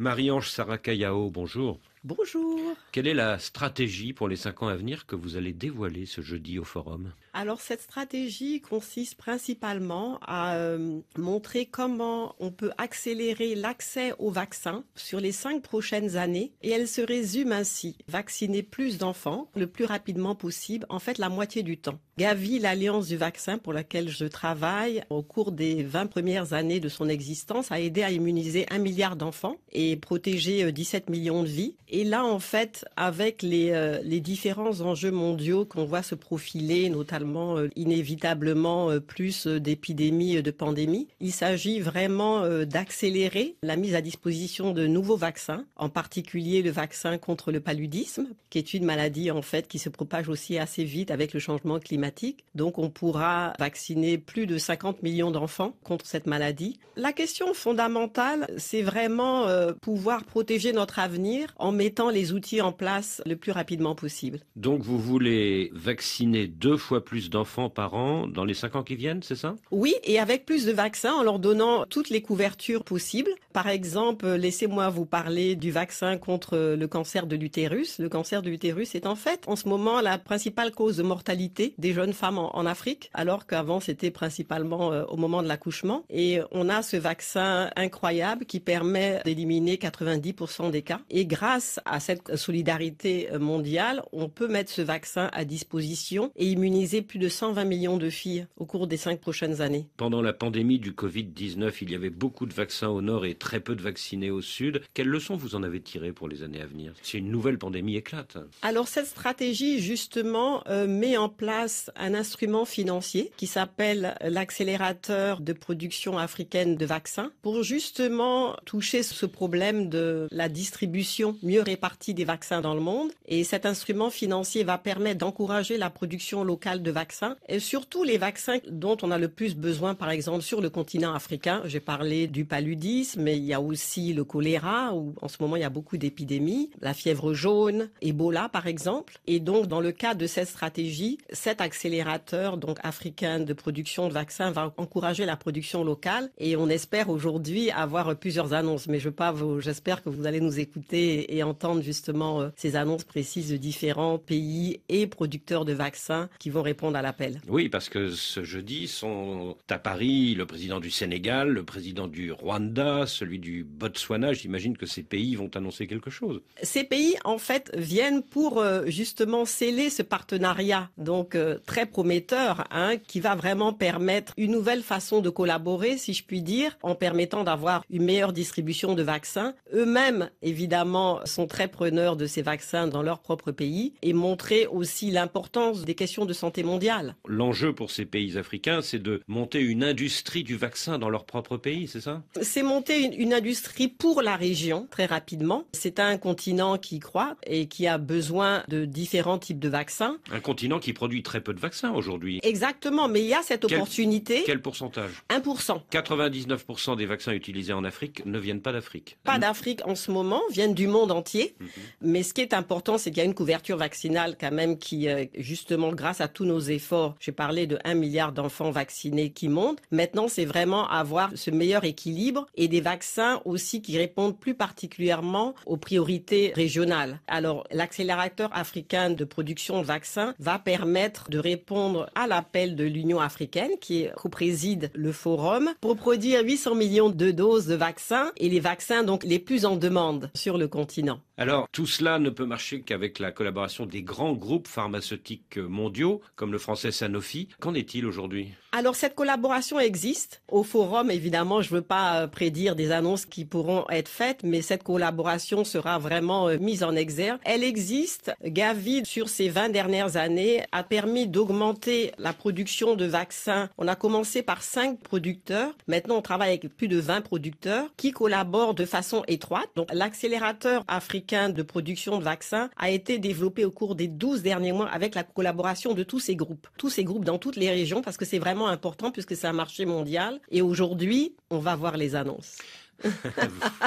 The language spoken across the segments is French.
Marie-Ange Sarakayao, bonjour. Bonjour. Quelle est la stratégie pour les cinq ans à venir que vous allez dévoiler ce jeudi au forum Alors cette stratégie consiste principalement à euh, montrer comment on peut accélérer l'accès aux vaccins sur les cinq prochaines années et elle se résume ainsi vacciner plus d'enfants le plus rapidement possible, en fait la moitié du temps. Gavi, l'alliance du vaccin pour laquelle je travaille au cours des 20 premières années de son existence, a aidé à immuniser un milliard d'enfants et protéger 17 euh, millions de vies. Et là, en fait, avec les, euh, les différents enjeux mondiaux qu'on voit se profiler, notamment euh, inévitablement euh, plus d'épidémies, de pandémies, il s'agit vraiment d'accélérer la mise à disposition de nouveaux vaccins, en particulier le vaccin contre le paludisme, qui est une maladie en fait qui se propage aussi assez vite avec le changement climatique. Donc, on pourra vacciner plus de 50 millions d'enfants contre cette maladie. La question fondamentale, c'est vraiment pouvoir protéger notre avenir en mettant les outils en place le plus rapidement possible. Donc vous voulez vacciner deux fois plus d'enfants par an dans les cinq ans qui viennent, c'est ça Oui, et avec plus de vaccins en leur donnant toutes les couvertures possibles. Par exemple, laissez-moi vous parler du vaccin contre le cancer de l'utérus. Le cancer de l'utérus est en fait en ce moment la principale cause de mortalité des jeunes femmes en, Afrique, alors qu'avant c'était principalement euh, au moment de l'accouchement. Et on a ce vaccin incroyable qui permet d'éliminer 90% des cas. Et grâce à cette solidarité euh, mondiale, on peut mettre ce vaccin à disposition et immuniser plus de 120 millions de filles au cours des cinq prochaines années. Pendant la pandémie du Covid-19, il y avait beaucoup de vaccins au nord et très peu de vaccinés au sud. Quelles leçons vous en avez tirées pour les années à venir si une nouvelle pandémie éclate Alors cette stratégie, justement, euh, met en place un instrument financier qui s'appelle l'accélérateur de production africaine de vaccins pour justement toucher ce problème de la distribution mieux répartie des vaccins dans le monde. Et cet instrument financier va permettre d'encourager la production locale de vaccins et surtout les vaccins dont on a le plus besoin, par exemple, sur le continent africain. J'ai parlé du paludisme, mais il y a aussi le choléra, où en ce moment il y a beaucoup d'épidémies, la fièvre jaune, Ebola, par exemple. Et donc, dans le cadre de cette stratégie, cet accélérateur donc africain de production de vaccins va encourager la production locale et on espère aujourd'hui avoir plusieurs annonces. Mais je pas, j'espère que vous allez nous écouter et en entendre justement euh, ces annonces précises de différents pays et producteurs de vaccins qui vont répondre à l'appel. Oui, parce que ce jeudi sont à Paris le président du Sénégal, le président du Rwanda, celui du Botswana. J'imagine que ces pays vont annoncer quelque chose. Ces pays, en fait, viennent pour euh, justement sceller ce partenariat, donc euh, très prometteur, hein, qui va vraiment permettre une nouvelle façon de collaborer, si je puis dire, en permettant d'avoir une meilleure distribution de vaccins. Eux-mêmes, évidemment, très preneurs de ces vaccins dans leur propre pays et montrer aussi l'importance des questions de santé mondiale. L'enjeu pour ces pays africains, c'est de monter une industrie du vaccin dans leur propre pays, c'est ça C'est monter une, industrie pour la région très rapidement. C'est un continent qui croit et qui a besoin de différents types de vaccins. Un continent qui produit très peu de vaccins aujourd'hui. Exactement, mais il y a cette opportunité. Quel pourcentage 1%. 99% des vaccins utilisés en Afrique ne viennent pas d'Afrique. Pas d'Afrique en ce moment, viennent du monde entier Mhm. Mais ce qui est important, c'est qu'il y a une couverture vaccinale quand même qui, euh, justement, grâce à tous nos efforts, j'ai parlé de 1 milliard d'enfants vaccinés qui montent. Maintenant, c'est vraiment avoir ce meilleur équilibre et des vaccins aussi qui répondent plus particulièrement aux priorités régionales. Alors, l'accélérateur africain de production de vaccins va permettre de répondre à l'appel de l'Union africaine qui préside le forum pour produire 800 millions de doses de vaccins et les vaccins donc les plus en demande sur le continent. Alors, tout cela ne peut marcher qu'avec la collaboration des grands groupes pharmaceutiques euh, mondiaux, comme le français Sanofi. Qu'en est-il aujourd'hui Alors, cette collaboration existe. Au forum, évidemment, je ne veux pas euh, prédire des annonces qui pourront être faites, mais cette collaboration sera vraiment euh, mise en exergue. Elle existe. Gavi, sur ces 20 dernières années, a permis d'augmenter la production de vaccins. On a commencé par 5 producteurs. Maintenant, on travaille avec plus de 20 producteurs qui collaborent de façon étroite. Donc, l'accélérateur a africain de production de vaccins a été développé au cours des 12 derniers mois avec la collaboration de tous ces groupes, tous ces groupes dans toutes les régions, parce que c'est vraiment important puisque c'est un marché mondial. Et aujourd'hui, on va voir les annonces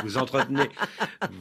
vous, entretenez,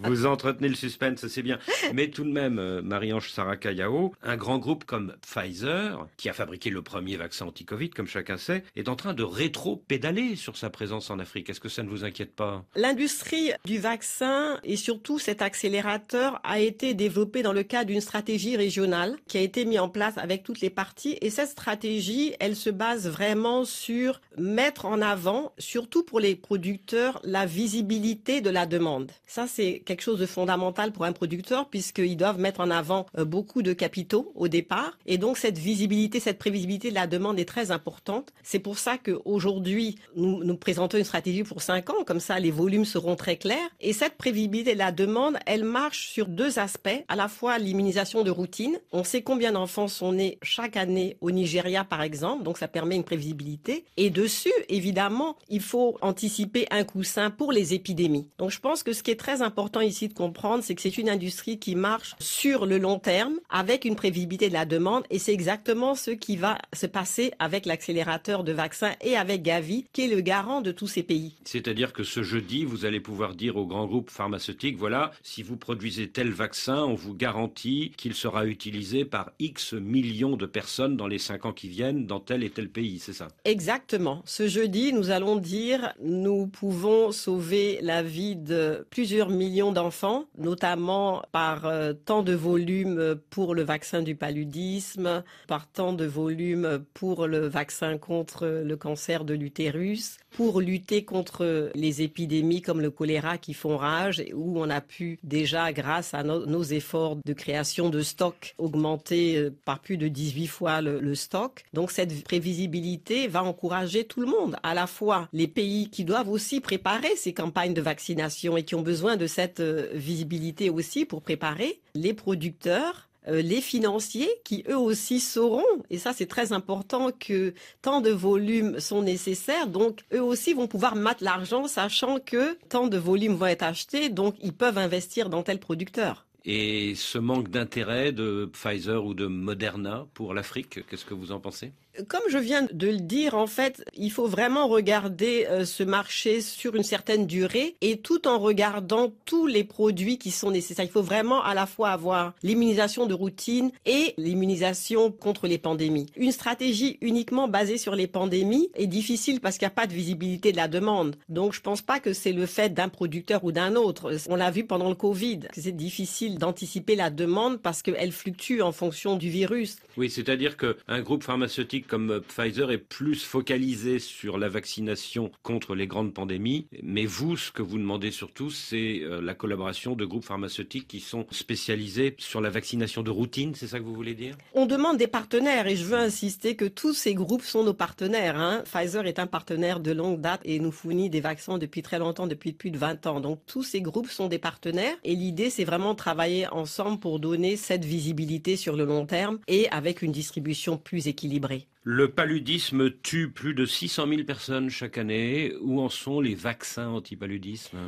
vous entretenez le suspense, c'est bien. Mais tout de même, euh, Marie-Ange Sarakayao, un grand groupe comme Pfizer, qui a fabriqué le premier vaccin anti-Covid, comme chacun sait, est en train de rétro-pédaler sur sa présence en Afrique. Est-ce que ça ne vous inquiète pas L'industrie du vaccin et surtout cet accélérateur a été développé dans le cadre d'une stratégie régionale qui a été mise en place avec toutes les parties. Et cette stratégie, elle se base vraiment sur mettre en avant, surtout pour les producteurs, la vie visibilité de la demande. Ça, c'est quelque chose de fondamental pour un producteur puisqu'ils doivent mettre en avant euh, beaucoup de capitaux au départ. Et donc, cette visibilité, cette prévisibilité de la demande est très importante. C'est pour ça qu'aujourd'hui, nous, nous présentons une stratégie pour 5 ans. Comme ça, les volumes seront très clairs. Et cette prévisibilité de la demande, elle marche sur deux aspects. À la fois l'immunisation de routine. On sait combien d'enfants sont nés chaque année au Nigeria, par exemple. Donc, ça permet une prévisibilité. Et dessus, évidemment, il faut anticiper un coussin pour les épidémies. Donc je pense que ce qui est très important ici de comprendre, c'est que c'est une industrie qui marche sur le long terme avec une prévisibilité de la demande et c'est exactement ce qui va se passer avec l'accélérateur de vaccins et avec Gavi qui est le garant de tous ces pays. C'est-à-dire que ce jeudi, vous allez pouvoir dire aux grands groupes pharmaceutiques, voilà, si vous produisez tel vaccin, on vous garantit qu'il sera utilisé par X millions de personnes dans les 5 ans qui viennent dans tel et tel pays, c'est ça Exactement. Ce jeudi, nous allons dire, nous pouvons sauver la vie de plusieurs millions d'enfants, notamment par euh, tant de volumes pour le vaccin du paludisme, par tant de volumes pour le vaccin contre le cancer de l'utérus pour lutter contre les épidémies comme le choléra qui font rage, où on a pu déjà, grâce à nos efforts de création de stocks, augmenter euh, par plus de 18 fois le stock. Donc cette prévisibilité va encourager tout le monde, à la fois les pays qui doivent aussi préparer ces campagnes de vaccination et qui ont besoin de cette euh, visibilité aussi pour préparer, les producteurs euh, les financiers qui eux aussi sauront, et ça c'est très important que tant de volumes sont nécessaires, donc eux aussi vont pouvoir mettre l'argent sachant que tant de volumes vont être achetés, donc ils peuvent investir dans tel producteur. Et ce manque d'intérêt de Pfizer ou de Moderna pour l'Afrique, qu'est-ce que vous en pensez comme je viens de le dire, en fait, il faut vraiment regarder euh, ce marché sur une certaine durée et tout en regardant tous les produits qui sont nécessaires. Il faut vraiment à la fois avoir l'immunisation de routine et l'immunisation contre les pandémies. Une stratégie uniquement basée sur les pandémies est difficile parce qu'il n'y a pas de visibilité de la demande. Donc je ne pense pas que c'est le fait d'un producteur ou d'un autre. On l'a vu pendant le Covid. C'est difficile d'anticiper la demande parce qu'elle fluctue en fonction du virus. Oui, c'est-à-dire qu'un groupe pharmaceutique comme euh, Pfizer est plus focalisé sur la vaccination contre les grandes pandémies, mais vous, ce que vous demandez surtout, c'est euh, la collaboration de groupes pharmaceutiques qui sont spécialisés sur la vaccination de routine, c'est ça que vous voulez dire On demande des partenaires et je veux insister que tous ces groupes sont nos partenaires. Hein. Pfizer est un partenaire de longue date et nous fournit des vaccins depuis très longtemps, depuis plus de 20 ans. Donc tous ces groupes sont des partenaires et l'idée c'est vraiment de travailler ensemble pour donner cette visibilité sur le long terme et avec une distribution plus équilibrée. Le paludisme tue plus de 600 000 personnes chaque année. Où en sont les vaccins anti-paludisme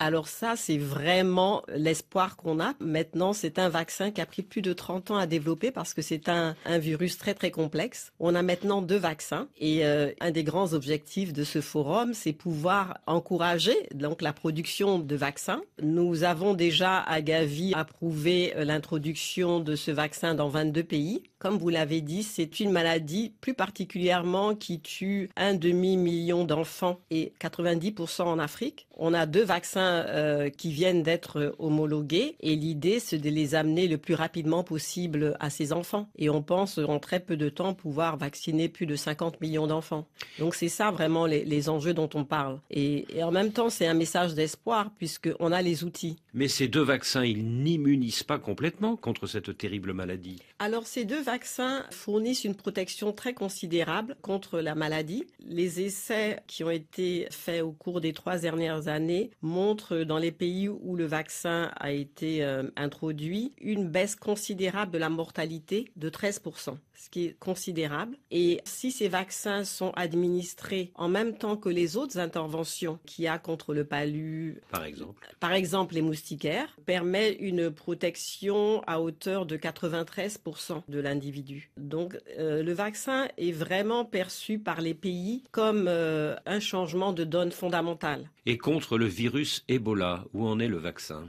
alors ça, c'est vraiment l'espoir qu'on a. Maintenant, c'est un vaccin qui a pris plus de 30 ans à développer parce que c'est un, virus très très complexe. On a maintenant deux vaccins et euh, un des grands objectifs de ce forum, c'est pouvoir encourager donc la production de vaccins. Nous avons déjà à Gavi approuvé euh, l'introduction de ce vaccin dans 22 pays. Comme vous l'avez dit, c'est une maladie plus particulièrement qui tue un demi-million d'enfants et 90% en Afrique. On a deux vaccins euh, qui viennent d'être euh, homologués et l'idée c'est de les amener le plus rapidement possible à ces enfants. Et on pense euh, en très peu de temps pouvoir vacciner plus de 50 millions d'enfants. Donc c'est ça vraiment les, enjeux dont on parle. Et, en même temps c'est un message d'espoir puisqu'on a les outils. Mais ces deux vaccins, ils n'immunisent pas complètement contre cette terrible maladie. Alors ces deux vaccins fournissent une protection très considérable contre la maladie. Les essais qui ont été faits au cours des trois dernières années montrent dans les pays où le vaccin a été euh, introduit une baisse considérable de la mortalité de 13%, ce qui est considérable. Et si ces vaccins sont administrés en même temps que les autres interventions qu'il y a contre le palu, par exemple, par exemple les moustiquaires, permet une protection à hauteur de 93% de la donc euh, le vaccin est vraiment perçu par les pays comme euh, un changement de donne fondamentale. Et contre le virus Ebola, où en est le vaccin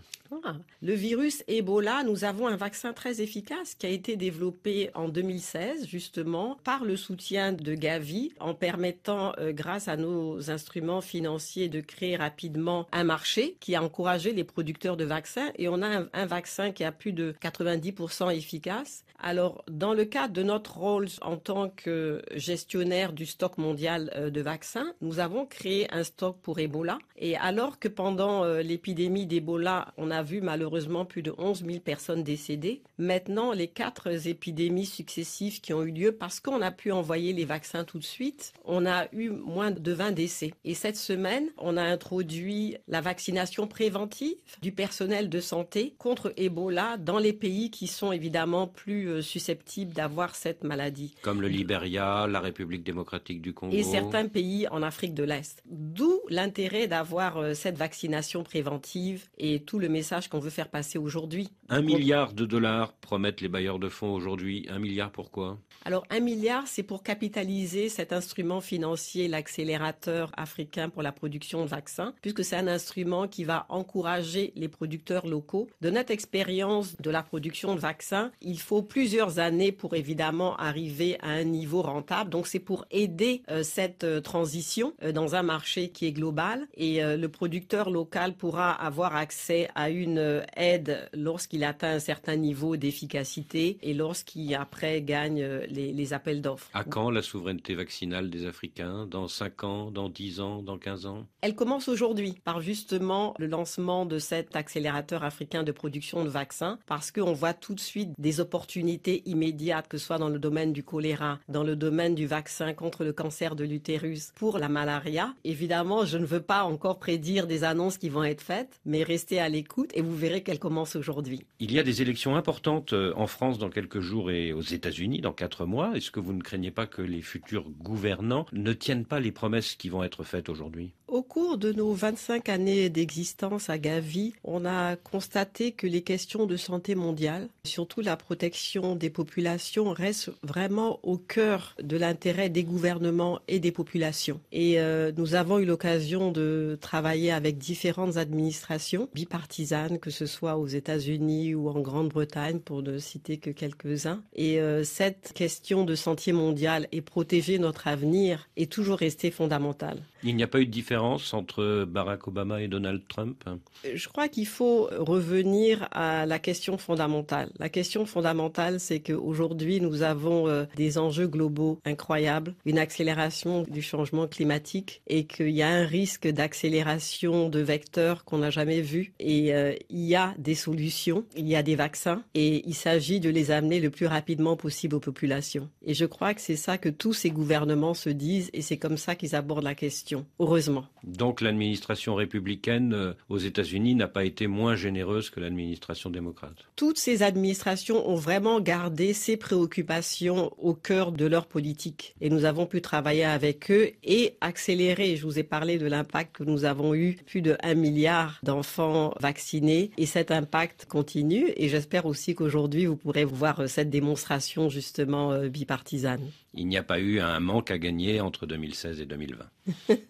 le virus Ebola, nous avons un vaccin très efficace qui a été développé en 2016 justement par le soutien de Gavi en permettant euh, grâce à nos instruments financiers de créer rapidement un marché qui a encouragé les producteurs de vaccins et on a un, vaccin qui a plus de 90% efficace. Alors dans le cadre de notre rôle en tant que gestionnaire du stock mondial euh, de vaccins, nous avons créé un stock pour Ebola et alors que pendant euh, l'épidémie d'Ebola, on a vu malheureusement plus de 11 000 personnes décédées. Maintenant, les quatre épidémies successives qui ont eu lieu, parce qu'on a pu envoyer les vaccins tout de suite, on a eu moins de 20 décès. Et cette semaine, on a introduit la vaccination préventive du personnel de santé contre Ebola dans les pays qui sont évidemment plus euh, susceptibles d'avoir cette maladie. Comme le Libéria, la République démocratique du Congo. Et certains pays en Afrique de l'Est. D'où l'intérêt d'avoir euh, cette vaccination préventive et tout le message qu'on veut faire passer aujourd'hui. Un milliard de dollars promettent les bailleurs de fonds aujourd'hui. Un milliard pourquoi Alors un milliard, c'est pour capitaliser cet instrument financier, l'accélérateur africain pour la production de vaccins, puisque c'est un instrument qui va encourager les producteurs locaux. De notre expérience de la production de vaccins, il faut plusieurs années pour évidemment arriver à un niveau rentable. Donc c'est pour aider euh, cette euh, transition euh, dans un marché qui est global et le producteur local pourra avoir accès à une une aide lorsqu'il atteint un certain niveau d'efficacité et lorsqu'il après gagne euh, les, les appels d'offres. À quand la souveraineté vaccinale des Africains Dans 5 ans, dans 10 ans, dans 15 ans Elle commence aujourd'hui par justement le lancement de cet accélérateur africain de production de vaccins parce qu'on voit tout de suite des opportunités immédiates, que ce soit dans le domaine du choléra, dans le domaine du vaccin contre le cancer de l'utérus, pour la malaria. Évidemment, je ne veux pas encore prédire des annonces qui vont être faites, mais restez à l'écoute et vous verrez qu'elle commence aujourd'hui. Il y a des élections importantes euh, en France dans quelques jours et aux États-Unis dans quatre mois. Est-ce que vous ne craignez pas que les futurs gouvernants ne tiennent pas les promesses qui vont être faites aujourd'hui Au cours de nos 25 années d'existence à Gavi, on a constaté que les questions de santé mondiale, surtout la protection des populations, restent vraiment au cœur de l'intérêt des gouvernements et des populations. Et euh, nous avons eu l'occasion de travailler avec différentes administrations bipartisanes que ce soit aux États-Unis ou en Grande-Bretagne, pour ne citer que quelques-uns. Et euh, cette question de sentier mondial et protéger notre avenir est toujours restée fondamentale. Il n'y a pas eu de différence entre Barack Obama et Donald Trump Je crois qu'il faut revenir à la question fondamentale. La question fondamentale, c'est qu'aujourd'hui, nous avons euh, des enjeux globaux incroyables, une accélération du changement climatique et qu'il y a un risque d'accélération de vecteurs qu'on n'a jamais vu. Et euh, euh, il y a des solutions, il y a des vaccins et il s'agit de les amener le plus rapidement possible aux populations. Et je crois que c'est ça que tous ces gouvernements se disent et c'est comme ça qu'ils abordent la question, heureusement. Donc l'administration républicaine euh, aux États-Unis n'a pas été moins généreuse que l'administration démocrate. Toutes ces administrations ont vraiment gardé ces préoccupations au cœur de leur politique et nous avons pu travailler avec eux et accélérer. Je vous ai parlé de l'impact que nous avons eu, plus de 1 milliard d'enfants vaccinés et cet impact continue. Et j'espère aussi qu'aujourd'hui, vous pourrez voir euh, cette démonstration justement euh, bipartisane. Il n'y a pas eu un manque à gagner entre 2016 et 2020.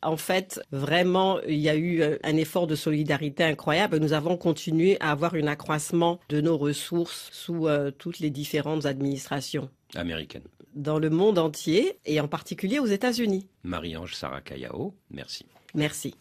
En fait, vraiment, il y a eu euh, un effort de solidarité incroyable. Nous avons continué à avoir un accroissement de nos ressources sous toutes les différentes administrations. Américaines. Dans le monde entier et en particulier aux États-Unis. Marie-Ange Sarah Kayao, merci. Merci.